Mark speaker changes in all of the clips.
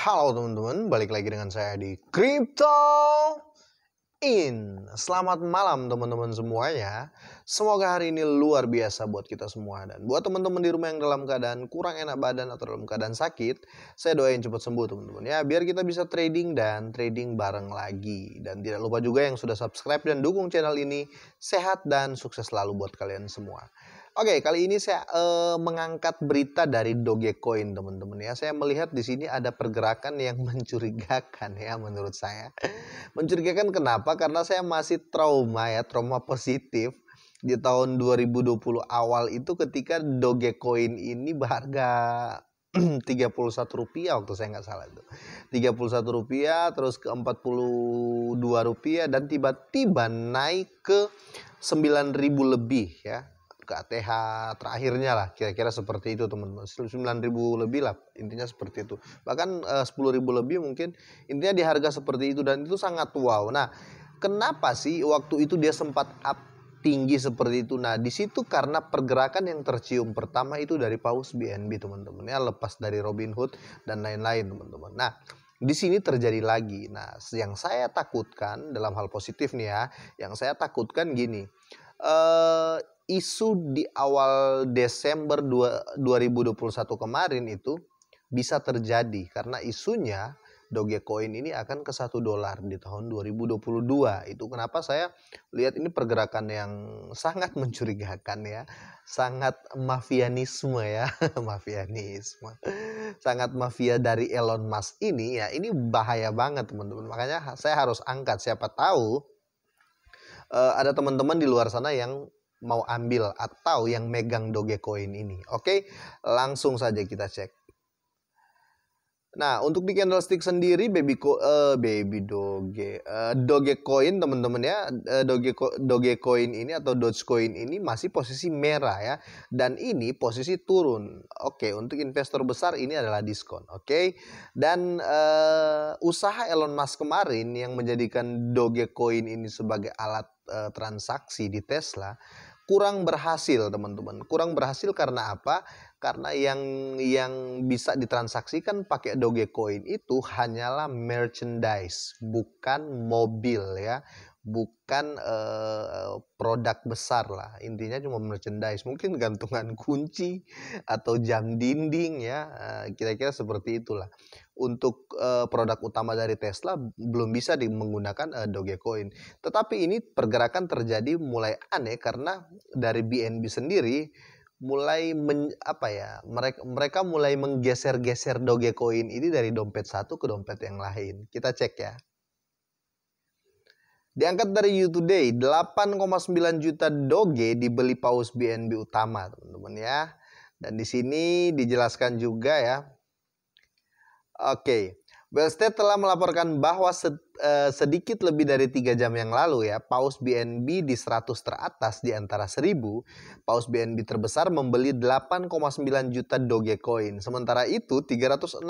Speaker 1: Halo teman-teman, balik lagi dengan saya di Crypto In. Selamat malam teman-teman semuanya. Semoga hari ini luar biasa buat kita semua dan buat teman-teman di rumah yang dalam keadaan kurang enak badan atau dalam keadaan sakit, saya doain cepat sembuh teman-teman ya biar kita bisa trading dan trading bareng lagi. Dan tidak lupa juga yang sudah subscribe dan dukung channel ini sehat dan sukses selalu buat kalian semua. Oke, okay, kali ini saya uh, mengangkat berita dari Dogecoin, teman-teman ya. Saya melihat di sini ada pergerakan yang mencurigakan ya menurut saya. mencurigakan kenapa? Karena saya masih trauma ya, trauma positif di tahun 2020 awal itu ketika Dogecoin ini harga 31 rupiah waktu saya nggak salah itu 31 rupiah terus ke 42 rupiah dan tiba-tiba naik ke 9000 lebih ya ke ATH terakhirnya lah kira-kira seperti itu teman-teman 9.000 lebih lah intinya seperti itu bahkan eh, 10.000 lebih mungkin intinya di harga seperti itu dan itu sangat wow nah kenapa sih waktu itu dia sempat up tinggi seperti itu. Nah, di situ karena pergerakan yang tercium pertama itu dari paus BNB, teman-teman. Ya, lepas dari Robin Hood dan lain-lain, teman-teman. Nah, di sini terjadi lagi. Nah, yang saya takutkan dalam hal positif nih ya, yang saya takutkan gini. Eh isu di awal Desember 2021 kemarin itu bisa terjadi karena isunya Dogecoin ini akan ke satu dolar di tahun 2022. Itu kenapa saya lihat ini pergerakan yang sangat mencurigakan ya. Sangat mafianisme ya, mafianisme. Sangat mafia dari Elon Musk ini ya, ini bahaya banget teman-teman. Makanya saya harus angkat siapa tahu eh, ada teman-teman di luar sana yang mau ambil atau yang megang Dogecoin ini. Oke, langsung saja kita cek. Nah, untuk di candlestick sendiri baby ko, uh, eh, baby doge uh, eh, dogecoin teman-teman ya, uh, doge dogecoin ini atau dogecoin ini masih posisi merah ya dan ini posisi turun. Oke, okay, untuk investor besar ini adalah diskon, oke. Okay? Dan uh, usaha Elon Musk kemarin yang menjadikan dogecoin ini sebagai alat uh, transaksi di Tesla kurang berhasil teman-teman kurang berhasil karena apa karena yang yang bisa ditransaksikan pakai Dogecoin itu hanyalah merchandise bukan mobil ya bukan uh, produk besar lah intinya cuma merchandise mungkin gantungan kunci atau jam dinding ya eh, kira-kira uh, seperti itulah untuk uh, produk utama dari Tesla belum bisa menggunakan uh, Dogecoin tetapi ini pergerakan terjadi mulai aneh karena dari BNB sendiri mulai men, apa ya mereka mereka mulai menggeser-geser Dogecoin ini dari dompet satu ke dompet yang lain kita cek ya Diangkat dari You Today, 8,9 juta doge dibeli paus BNB utama, teman-teman ya. Dan di sini dijelaskan juga ya. Oke. Okay. BLST telah melaporkan bahwa eh, sedikit lebih dari tiga jam yang lalu ya, paus BNB di 100 teratas di antara 1000, paus BNB terbesar membeli 8,9 juta Dogecoin. Sementara itu, 361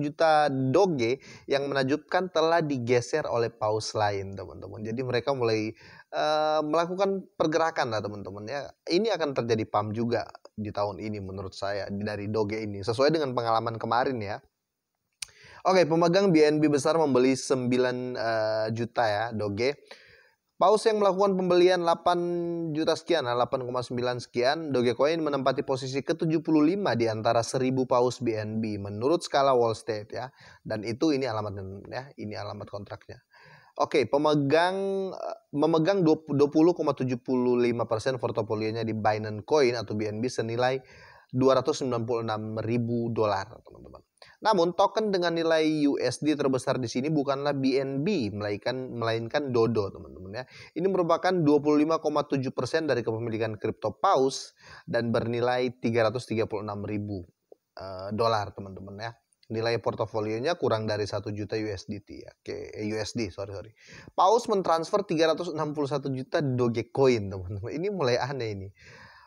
Speaker 1: juta Doge yang menajubkan telah digeser oleh paus lain, teman-teman. Jadi mereka mulai uh, melakukan pergerakan lah, teman-teman ya. Ini akan terjadi pam juga di tahun ini menurut saya dari Doge ini sesuai dengan pengalaman kemarin ya. Oke, pemegang BNB besar membeli 9 uh, eh, juta ya Doge. Paus yang melakukan pembelian 8 juta sekian, 8,9 eh, sekian, Dogecoin menempati posisi ke-75 di antara 1000 paus BNB menurut skala Wall Street ya. Dan itu ini alamat ya, ini alamat kontraknya. Oke, okay, pemegang eh, memegang 20,75% portofolionya di Binance Coin atau BNB senilai 296 dolar, teman-teman. Namun token dengan nilai USD terbesar di sini bukanlah BNB, melainkan melainkan Dodo, teman-teman ya. Ini merupakan 25,7% dari kepemilikan crypto Paus dan bernilai 336.000 eh, dolar, teman-teman ya nilai portofolionya kurang dari 1 juta USD ya. Oke, eh, USD, sorry sorry. Paus mentransfer 361 juta Dogecoin, teman-teman. Ini mulai aneh ini.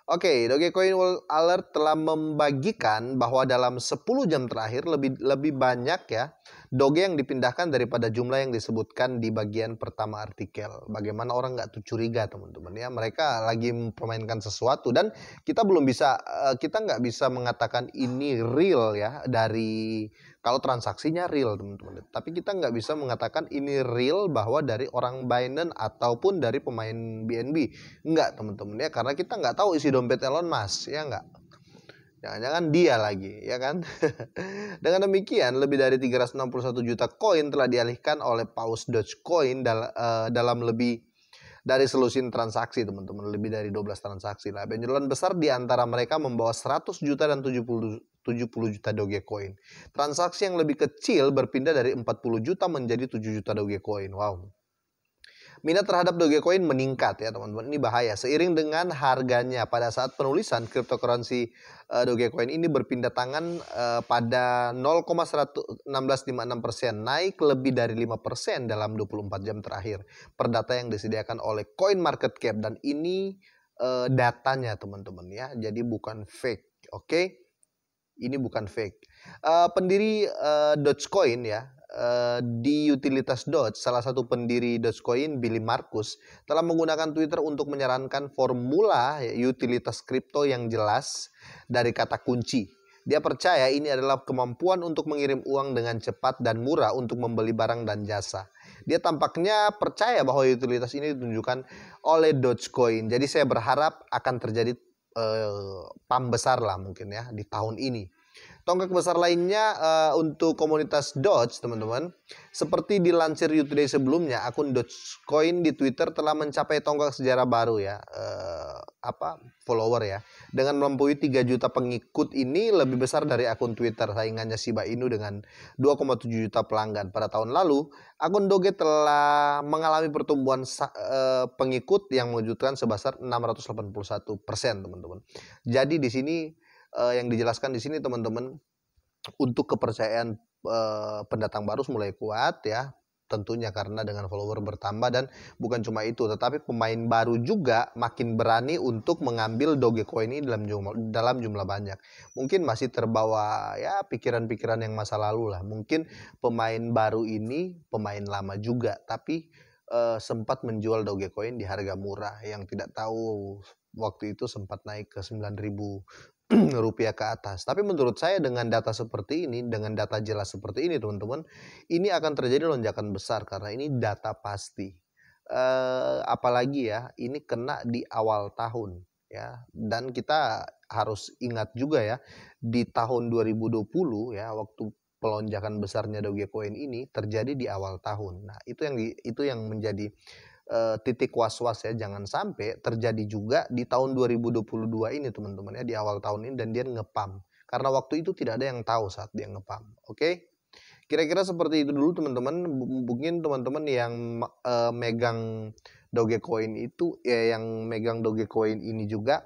Speaker 1: Oke, okay, Dogecoin Alert telah membagikan bahwa dalam 10 jam terakhir lebih lebih banyak ya Doge yang dipindahkan daripada jumlah yang disebutkan di bagian pertama artikel. Bagaimana orang nggak tuh curiga teman-teman ya? Mereka lagi mempermainkan sesuatu dan kita belum bisa eh, kita nggak bisa mengatakan ini real ya dari kalau transaksinya real teman-teman. Tapi kita nggak bisa mengatakan ini real bahwa dari orang Binance ataupun dari pemain BNB. Nggak teman-teman ya karena kita nggak tahu isi dompet Elon Mas, ya nggak. Jangan-jangan dia lagi ya kan. Dengan demikian lebih dari 361 juta koin telah dialihkan oleh Paus Dogecoin dal uh, dalam lebih dari selusin transaksi teman-teman lebih dari 12 transaksi lah benjolan besar di antara mereka membawa 100 juta dan 70 70 juta Dogecoin. Transaksi yang lebih kecil berpindah dari 40 juta menjadi 7 juta Dogecoin. Wow. Minat terhadap Dogecoin meningkat ya teman-teman. Ini bahaya. Seiring dengan harganya pada saat penulisan cryptocurrency uh, eh, Dogecoin ini berpindah tangan uh, pada 0,1656% naik lebih dari 5% dalam 24 jam terakhir. Per data yang disediakan oleh CoinMarketCap dan ini eh, datanya teman-teman ya. Jadi bukan fake. Oke. Okay? Ini bukan fake. Uh, pendiri uh, Dogecoin ya, uh, di utilitas Doge, salah satu pendiri Dogecoin, Billy Marcus, telah menggunakan Twitter untuk menyarankan formula ya, utilitas kripto yang jelas dari kata kunci. Dia percaya ini adalah kemampuan untuk mengirim uang dengan cepat dan murah untuk membeli barang dan jasa. Dia tampaknya percaya bahwa utilitas ini ditunjukkan oleh Dogecoin. Jadi saya berharap akan terjadi eh, pam besar lah mungkin ya di tahun ini Tonggak besar lainnya uh, untuk komunitas Doge, teman-teman. Seperti dilansir YouTube sebelumnya, akun Dogecoin di Twitter telah mencapai tonggak sejarah baru ya, uh, apa follower ya. Dengan melampaui 3 juta pengikut ini lebih besar dari akun Twitter saingannya Shiba Inu dengan 2,7 juta pelanggan pada tahun lalu. Akun Doge telah mengalami pertumbuhan uh, pengikut yang mewujudkan sebesar 681%, persen, teman-teman. Jadi di sini uh, yang dijelaskan di sini teman-teman untuk kepercayaan uh, pendatang baru mulai kuat ya tentunya karena dengan follower bertambah dan bukan cuma itu tetapi pemain baru juga makin berani untuk mengambil Dogecoin ini dalam jumlah, dalam jumlah banyak. Mungkin masih terbawa ya pikiran-pikiran yang masa lalu lah. Mungkin pemain baru ini pemain lama juga tapi eh, sempat menjual Dogecoin di harga murah yang tidak tahu waktu itu sempat naik ke 9.000 rupiah ke atas. Tapi menurut saya dengan data seperti ini, dengan data jelas seperti ini teman-teman, ini akan terjadi lonjakan besar karena ini data pasti. Eh, apalagi ya, ini kena di awal tahun ya. Dan kita harus ingat juga ya, di tahun 2020 ya waktu pelonjakan besarnya Dogecoin ini terjadi di awal tahun. Nah, itu yang di, itu yang menjadi eh, titik was-was ya jangan sampai terjadi juga di tahun 2022 ini teman-teman ya di awal tahun ini dan dia ngepam karena waktu itu tidak ada yang tahu saat dia ngepam oke okay? kira-kira seperti itu dulu teman-teman mungkin teman-teman yang uh, megang Dogecoin itu ya yang megang Dogecoin ini juga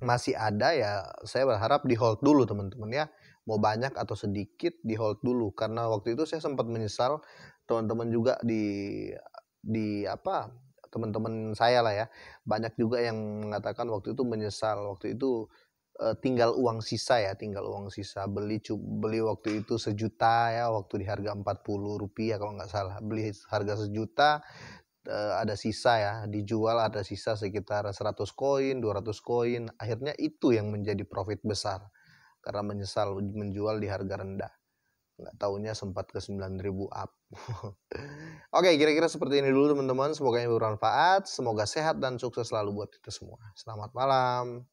Speaker 1: masih ada ya saya berharap di hold dulu teman-teman ya mau banyak atau sedikit di hold dulu karena waktu itu saya sempat menyesal teman-teman juga di di apa teman-teman saya lah ya banyak juga yang mengatakan waktu itu menyesal waktu itu uh, tinggal uang sisa ya tinggal uang sisa beli beli waktu itu sejuta ya waktu di harga 40 rupiah kalau nggak salah beli harga sejuta uh, ada sisa ya dijual ada sisa sekitar 100 koin 200 koin akhirnya itu yang menjadi profit besar karena menyesal menjual di harga rendah nggak tahunya sempat ke 9000 up. Oke, kira-kira seperti ini dulu teman-teman. Semoga ini bermanfaat, semoga sehat dan sukses selalu buat kita semua. Selamat malam.